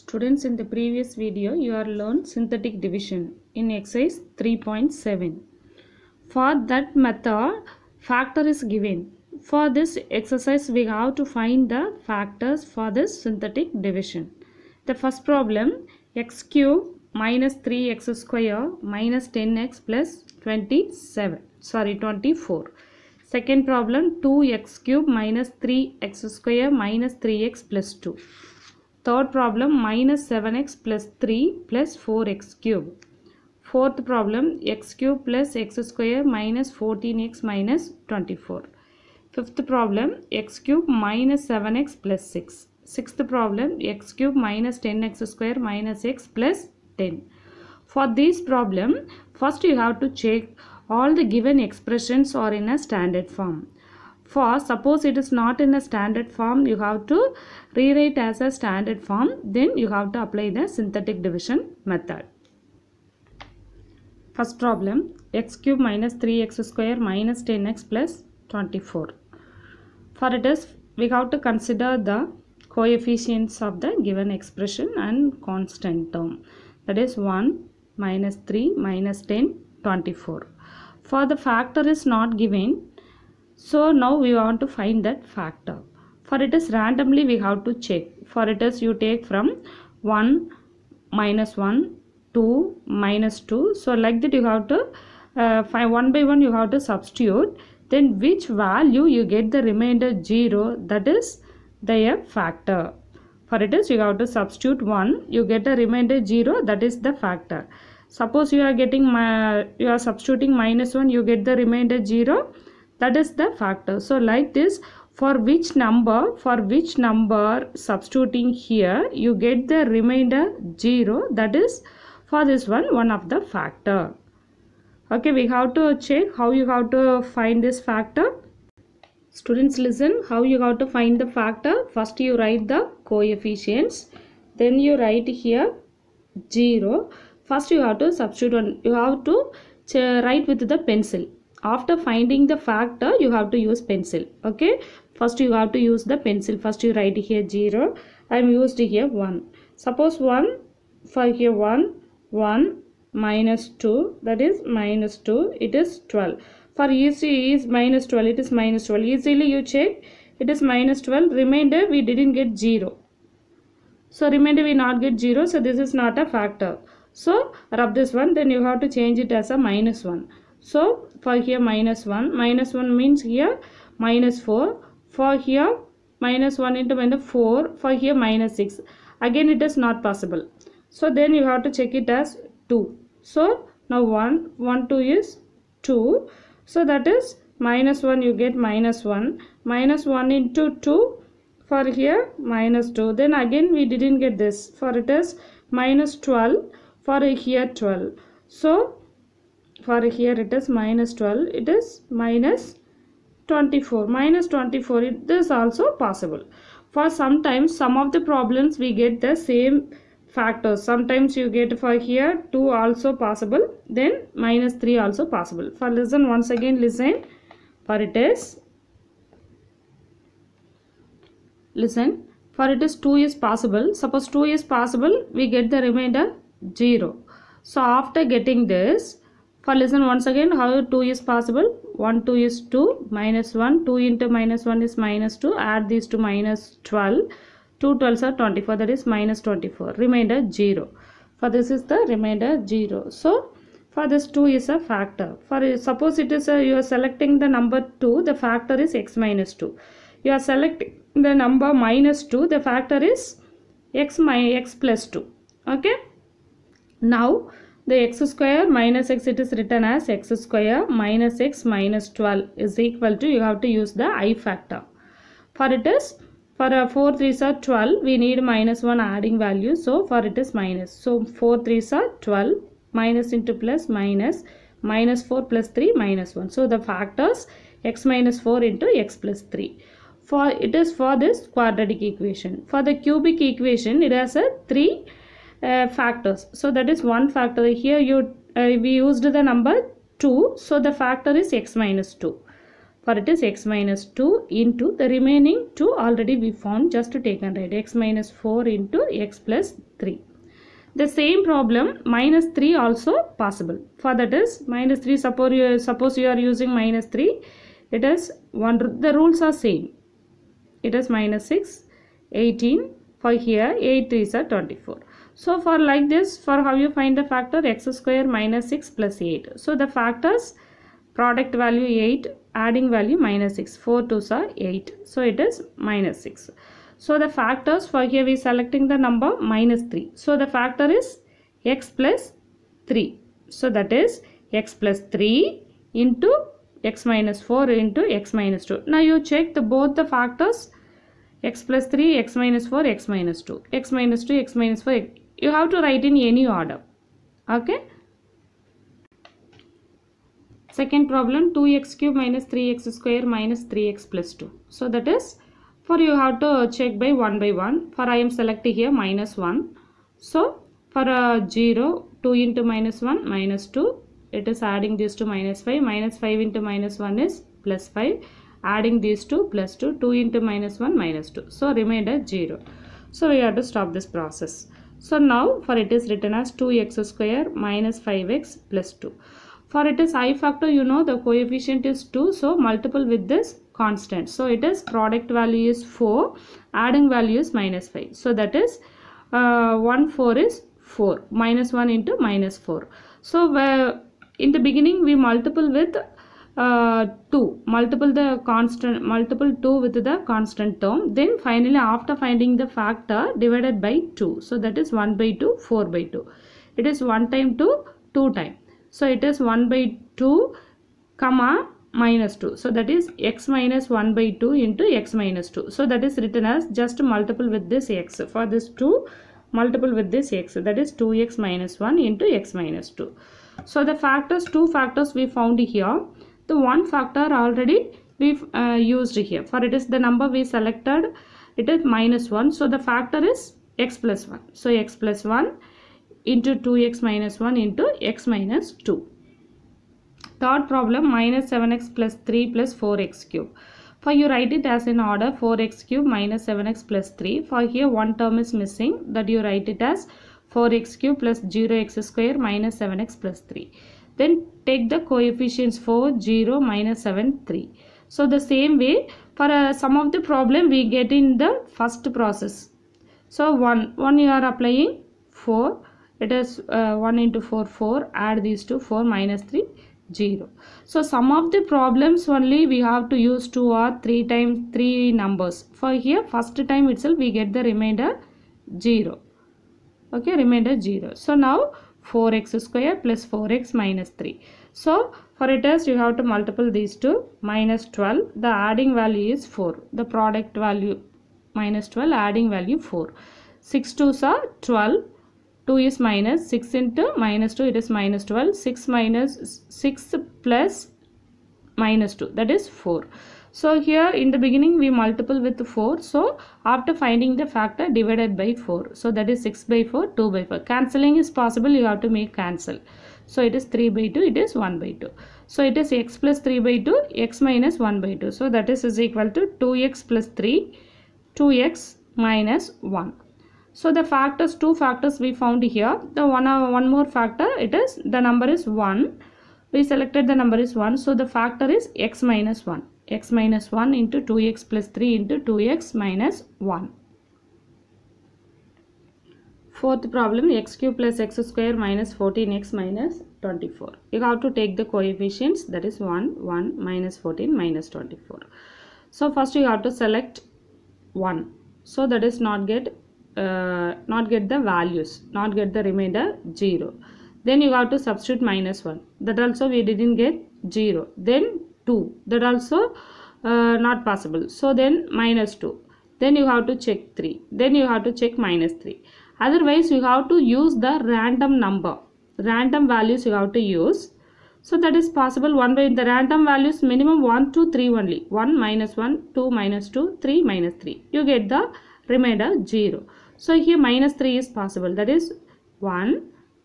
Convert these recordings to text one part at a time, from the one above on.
Students in the previous video you are learned synthetic division in exercise 3.7. For that method factor is given. For this exercise we have to find the factors for this synthetic division. The first problem x cube minus 3x square minus 10x plus 27 sorry 24. Second problem 2x cube minus 3x square minus 3x plus 2. Third problem minus 7x plus 3 plus 4x cube. Fourth problem x cube plus x square minus 14x minus 24. Fifth problem x cube minus 7x plus 6. Sixth problem x cube minus 10x square minus x plus 10. For this problem first you have to check all the given expressions are in a standard form. First, suppose it is not in a standard form, you have to rewrite as a standard form. Then you have to apply the synthetic division method. First problem, x cube minus 3x square minus 10x plus 24. For it is, we have to consider the coefficients of the given expression and constant term. That is 1 minus 3 minus 10 24. For the factor is not given, so now we want to find that factor. For it is randomly we have to check. For it is you take from 1 minus 1 2 minus 2. So like that you have to uh, find 1 by 1 you have to substitute. Then which value you get the remainder 0 that is the factor. For it is you have to substitute 1 you get a remainder 0 that is the factor. Suppose you are getting you are substituting minus 1 you get the remainder 0 that is the factor so like this for which number for which number substituting here you get the remainder 0 that is for this one one of the factor okay we have to check how you have to find this factor students listen how you have to find the factor first you write the coefficients then you write here 0 first you have to substitute one you have to write with the pencil after finding the factor you have to use pencil okay first you have to use the pencil first you write here 0 i am used here 1 suppose 1 for here 1 1 minus 2 that is minus 2 it is 12 for easy is minus 12 it is minus 12 easily you check it is minus 12 remainder we didn't get 0 so remainder we not get 0 so this is not a factor so rub this one then you have to change it as a minus 1 so for here minus 1, minus 1 means here minus 4. For here minus 1 into minus 4, for here minus 6. Again it is not possible. So then you have to check it as 2. So now 1, 1, 2 is 2. So that is minus 1 you get minus 1. Minus 1 into 2 for here minus 2. Then again we didn't get this for it is minus 12 for here 12. So for here it is minus 12 it is minus 24 minus 24 it is also possible for sometimes some of the problems we get the same factors sometimes you get for here 2 also possible then minus 3 also possible for listen once again listen for it is listen for it is 2 is possible suppose 2 is possible we get the remainder 0 so after getting this for lesson once again how 2 is possible 1 2 is 2 minus 1 2 into minus 1 is minus 2 add these to minus 12 2 12s are 24 that is minus 24 remainder 0 for this is the remainder 0 so for this 2 is a factor for suppose it is a, you are selecting the number 2 the factor is x minus 2 you are selecting the number minus 2 the factor is x my x plus 2 okay now the x square minus x it is written as x square minus x minus 12 is equal to you have to use the i factor. For it is for a 4 3s are 12 we need minus 1 adding value so for it is minus. So 4 is a 12 minus into plus minus minus 4 plus 3 minus 1. So the factors x minus 4 into x plus 3 for it is for this quadratic equation. For the cubic equation, it has a 3 uh, factors so that is one factor here you uh, we used the number 2 so the factor is x minus 2 for it is x minus 2 into the remaining 2 already we found just to take and write x minus 4 into x plus 3 the same problem minus 3 also possible for that is minus 3 suppose you, suppose you are using minus 3 it is one the rules are same it is minus 6 18 for here 8 3 a 24 so for like this, for how you find the factor x square minus 6 plus 8. So the factors product value 8, adding value minus 6. 4 Four two sir 8. So it is minus 6. So the factors for here we selecting the number minus 3. So the factor is x plus 3. So that is x plus 3 into x minus 4 into x minus 2. Now you check the both the factors x plus 3, x minus 4, x minus 2. x minus 2, x minus 4, you have to write in any order okay second problem 2x cube minus 3x square minus 3x plus 2 so that is for you have to check by 1 by 1 for I am selecting here minus 1 so for uh, 0 2 into minus 1 minus 2 it is adding these to minus 5 minus 5 into minus 1 is plus 5 adding these two plus 2 2 into minus 1 minus 2 so remainder 0 so we have to stop this process so now for it is written as 2x square minus 5x plus 2. For it is i factor you know the coefficient is 2 so multiple with this constant. So it is product value is 4 adding value is minus 5. So that is uh, 1 4 is 4 minus 1 into minus 4. So uh, in the beginning we multiple with uh, 2 multiple the constant multiple 2 with the constant term then finally after finding the factor divided by 2 so that is 1 by 2 4 by 2 it is 1 time two, 2 time so it is 1 by 2 comma minus 2 so that is x minus 1 by 2 into x minus 2 so that is written as just multiple with this x for this 2 multiple with this x that is 2x minus 1 into x minus 2 so the factors two factors we found here the one factor already we uh, used here for it is the number we selected it is minus 1 so the factor is x plus 1 so x plus 1 into 2x minus 1 into x minus 2 third problem minus 7x plus 3 plus 4x cube for you write it as in order 4x cube minus 7x plus 3 for here one term is missing that you write it as 4x cube plus 0x square minus 7x plus 3 then take the coefficients 4, 0, minus 7, 3. So the same way for uh, some of the problem we get in the first process. So 1, 1 you are applying 4. It is uh, 1 into 4, 4. Add these two 4 minus 3, 0. So some of the problems only we have to use 2 or 3 times 3 numbers. For here first time itself we get the remainder 0. Okay remainder 0. So now 4x square plus 4x minus 3. So, for a test you have to multiply these two minus 12. The adding value is 4. The product value minus 12 adding value 4. 6 2s are 12. 2 is minus 6 into minus 2 it is minus 12. 6 minus 6 plus minus 2 that is 4. So here in the beginning we multiple with 4. So after finding the factor divided by 4. So that is 6 by 4, 2 by 4. Cancelling is possible. You have to make cancel. So it is 3 by 2. It is 1 by 2. So it is x plus 3 by 2, x minus 1 by 2. So that is, is equal to 2x plus 3, 2x minus 1. So the factors, two factors we found here. The one, uh, one more factor, it is, the number is 1. We selected the number is 1. So the factor is x minus 1 x minus 1 into 2x plus 3 into 2x minus 1. Fourth problem x cube plus x square minus 14x minus 24. You have to take the coefficients that is 1, 1, minus 14, minus 24. So first you have to select 1. So that is not get uh, not get the values, not get the remainder 0. Then you have to substitute minus 1. That also we didn't get 0. Then 2 that also uh, not possible so then minus 2 then you have to check 3 then you have to check minus 3 otherwise you have to use the random number random values you have to use so that is possible one by the random values minimum 1 2 3 only 1 minus 1 2 minus 2 3 minus 3 you get the remainder 0 so here minus 3 is possible that is 1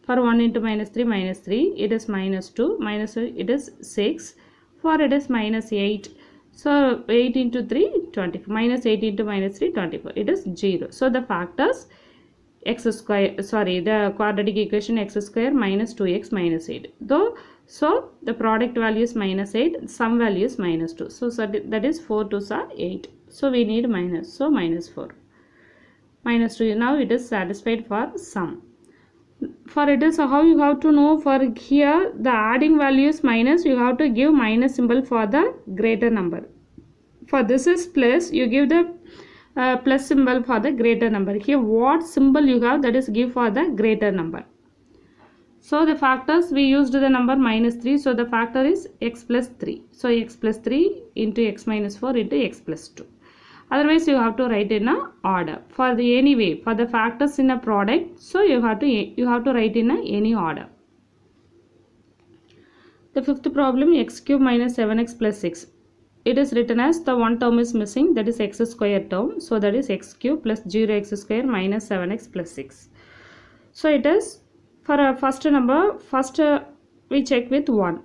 for 1 into minus 3 minus 3 it is minus 2 minus 2 it is 6 Four it is minus 8 so 8 into 3 24 minus 8 into minus 3 24 it is 0 so the factors x square sorry the quadratic equation x square minus 2x minus 8 though so the product value is minus 8 sum value is minus 2 so, so that is 4 to 8 so we need minus so minus 4 minus 2 now it is satisfied for sum for it is so how you have to know for here the adding value is minus you have to give minus symbol for the greater number for this is plus you give the uh, plus symbol for the greater number here what symbol you have that is give for the greater number so the factors we used the number minus 3 so the factor is x plus 3 so x plus 3 into x minus 4 into x plus 2 otherwise you have to write in a order for the anyway for the factors in a product so you have to you have to write in a any order the fifth problem x cube minus 7x plus 6 it is written as the one term is missing that is x square term so that is x cube plus 0x square minus 7x plus 6 so it is for a first number first uh, we check with 1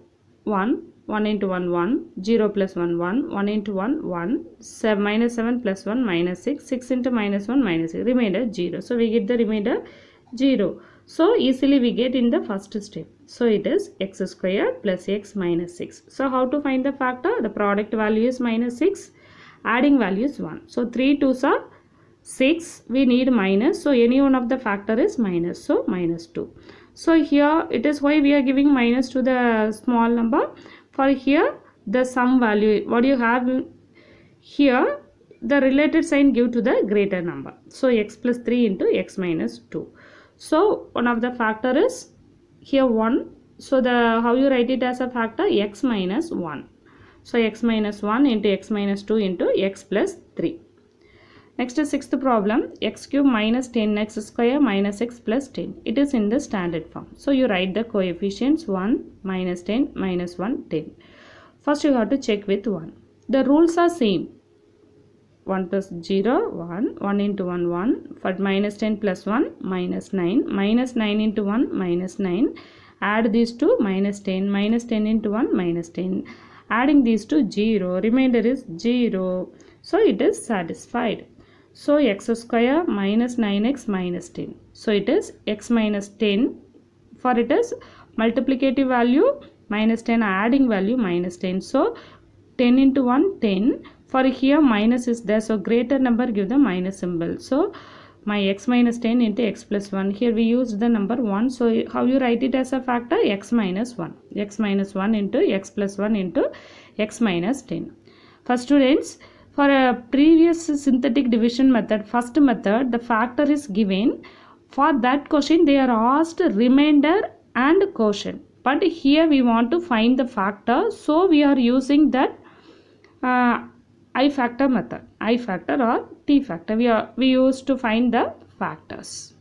1 1 into 1 1 0 plus 1 1 1 into 1 1 7 minus 7 plus 1 minus 6 6 into minus 1 minus 6 remainder 0 so we get the remainder 0 so easily we get in the first step so it is x square plus x minus 6 so how to find the factor the product value is minus 6 adding value is 1 so 3 2s are 6 we need minus so any one of the factor is minus so minus 2 so here it is why we are giving minus to the small number for here the sum value what you have here the related sign give to the greater number so x plus 3 into x minus 2 so one of the factor is here 1 so the how you write it as a factor x minus 1 so x minus 1 into x minus 2 into x plus 3 Next is sixth problem x cube minus 10x square minus x plus 10. It is in the standard form. So you write the coefficients 1 minus 10 minus 1 10. First you have to check with 1. The rules are same. 1 plus 0 1 1 into 1 1 for minus 10 plus 1 minus 9 minus 9 into 1 minus 9 add these two minus 10 minus 10 into 1 minus 10 adding these two 0 remainder is 0 so it is satisfied so x square minus 9x minus 10. So it is x minus 10 for it is multiplicative value minus 10 adding value minus 10. So 10 into 1 10 for here minus is there so greater number give the minus symbol. So my x minus 10 into x plus 1 here we use the number 1 so how you write it as a factor x minus 1 x minus 1 into x plus 1 into x minus 10 first students for a previous synthetic division method, first method, the factor is given. For that question, they are asked remainder and quotient. But here we want to find the factor. So we are using that uh, I factor method. I factor or T factor. We, are, we use to find the factors.